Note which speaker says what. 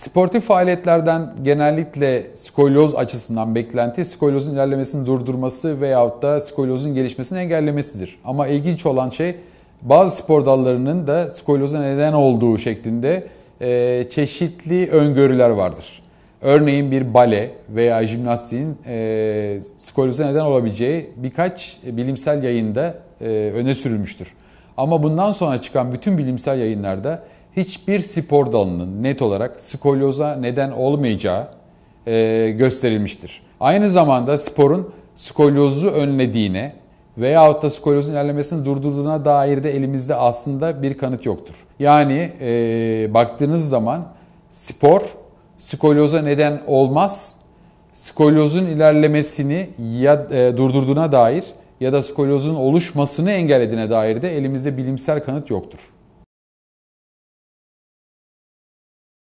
Speaker 1: Sportif faaliyetlerden genellikle skolyoz açısından beklenti skolyozun ilerlemesini durdurması veyahut da skolyozun gelişmesini engellemesidir. Ama ilginç olan şey bazı spor dallarının da skolyoza neden olduğu şeklinde e, çeşitli öngörüler vardır. Örneğin bir bale veya jimnastiğin e, skolyoza neden olabileceği birkaç bilimsel yayında e, öne sürülmüştür. Ama bundan sonra çıkan bütün bilimsel yayınlarda hiçbir spor dalının net olarak skolyoza neden olmayacağı e, gösterilmiştir. Aynı zamanda sporun skolyozu önlediğine veyahut da skolyozun ilerlemesini durdurduğuna dair de elimizde aslında bir kanıt yoktur. Yani e, baktığınız zaman spor skolyoza neden olmaz, skolyozun ilerlemesini ya e, durdurduğuna dair ya da skolyozun oluşmasını engellediğine dair de elimizde bilimsel kanıt yoktur.